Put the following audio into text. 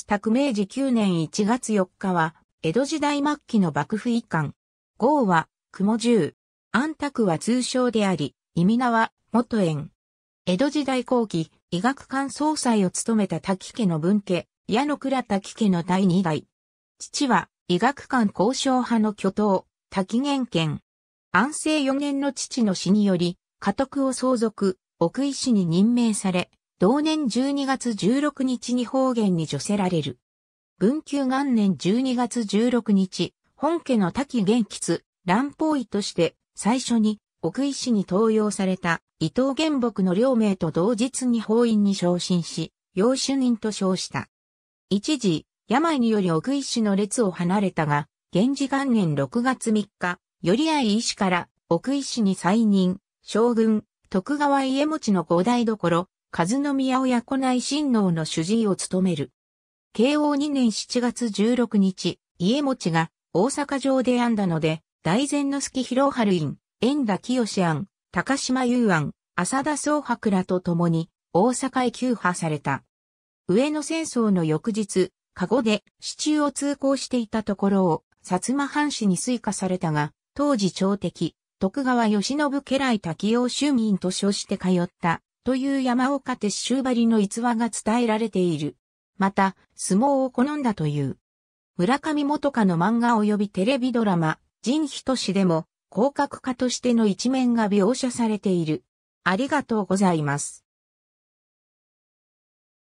卓拓明治9年1月4日は、江戸時代末期の幕府遺憾。号は、雲十。安卓は通称であり、意味名は、元縁。江戸時代後期、医学館総裁を務めた滝家の分家、矢野倉滝家の第二代。父は、医学館交渉派の巨頭、滝玄賢。安政4年の父の死により、家督を相続、奥医師に任命され、同年12月16日に方言に除せられる。文久元年12月16日、本家の滝元吉、乱方医として最初に奥井氏に登用された伊藤玄木の両名と同日に法院に昇進し、養主任と称した。一時、病により奥井氏の列を離れたが、源氏元年6月3日、寄合医師から奥井氏に再任、将軍、徳川家持の五代どころ、和宮親子内親王の主治医を務める。慶応2年7月16日、家持ちが大阪城で病んだので、大善之助広春院、円田清庵、高島雄庵、浅田宗博らと共に大阪へ急派された。上野戦争の翌日、加護で市中を通行していたところを薩摩藩士に追加されたが、当時朝敵、徳川義信家来滝岐衆民と称して通ったという山岡鉄舟張りの逸話が伝えられている。また、相撲を好んだという。村上元家の漫画及びテレビドラマ、仁人氏でも、広角家としての一面が描写されている。ありがとうございます。